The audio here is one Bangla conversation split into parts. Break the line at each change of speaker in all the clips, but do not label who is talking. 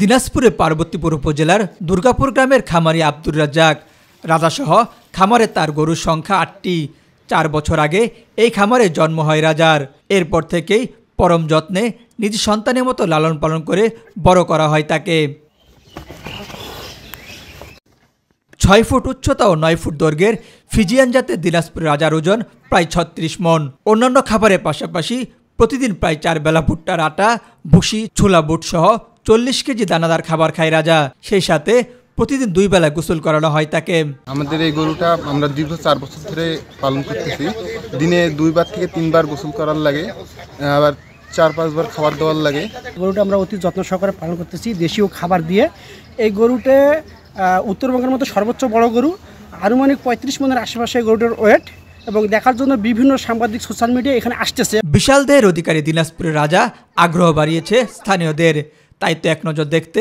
দিনাজপুরে পার্বতীপুর উপজেলার দুর্গাপুর গ্রামের খামারি আব্দুর রাজ্জাক রাজাসহ খামারে তার গরুর সংখ্যা আটটি চার বছর আগে এই খামারে জন্ম হয় রাজার এরপর থেকেই পরম যত্নে নিজ সন্তানের মতো লালন পালন করে বড় করা হয় তাকে ছয় ফুট উচ্চতা ও নয় ফুট দৈর্ঘ্যের ফিজিয়ান জাতের দিনাজপুরের রাজার ওজন প্রায় ছত্রিশ মন অন্যান্য খাবারের পাশাপাশি প্রতিদিন প্রায় চার বেলা ভুট্টার আটা ভুসি ছোলা বুট সহ চল্লিশ কেজি দানাদার খাবার খায় রাজা সেই সাথে প্রতিদিন দুই বেলা গোসল করানো হয় তাকে আমাদের এই গরুটা আমরা দীর্ঘ চার বছর ধরে পালন করতেছি দিনে দুইবার থেকে তিনবার গোসল করার লাগে আবার চার পাঁচবার খাবার দেওয়ার লাগে
গরুটা আমরা অতি যত্ন সহকারে পালন করতেছি দেশীয় খাবার দিয়ে এই গরুটা উত্তরবঙ্গের মতো সর্বোচ্চ বড় গরু আনুমানিক পঁয়ত্রিশ মনের আশেপাশে গরুটার ওয়েট এবং দেখার জন্য
বিভিন্ন সাংবাদিক সোশ্যাল মিডিয়া এখানে আসতেছে বিশাল দেহের অধিকারী দিনাজপুরের রাজা আগ্রহ বাড়িয়েছে স্থানীয়দের তাই তো এক নজর দেখতে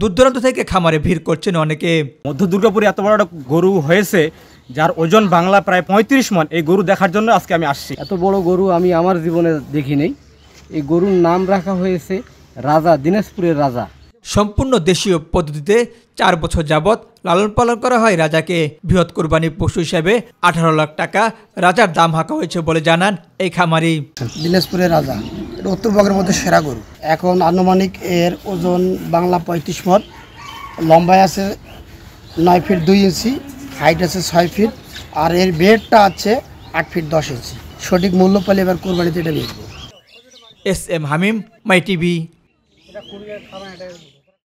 দূর দূরান্ত থেকে খামারে ভিড় করছেন অনেকে মধ্য দুর্গাপুরে এত বড় গরু হয়েছে যার ওজন বাংলা প্রায় পঁয়ত্রিশ মন এই গরু দেখার
জন্য আজকে আমি আসছি এত বড় গরু আমি আমার জীবনে দেখিনি এই গরুর নাম রাখা হয়েছে
রাজা দিনাজপুরের রাজা সম্পূর্ণ দেশীয় পদ্ধতিতে চার বছর যাবৎ লালন পালন করা হয় রাজাকে বৃহৎ কোরবানি পশু হিসেবে আঠারো লাখ টাকা রাজার দাম হাঁকা হয়েছে বলে জানান এই খামারি দিনাজপুরের রাজা
উত্তরবঙ্গের মধ্যে সেরা গরু এখন আনুমানিক এর ওজন বাংলা পঁয়ত্রিশ মত লম্বায় আছে নয় ফিট দুই ইঞ্চি হাইট আছে ছয় ফিট আর এর বেডটা আছে আট ফিট দশ
ইঞ্চি সঠিক মূল্য পালি এবার কোরবানিতে এটা বেচবো S M Hamim my TV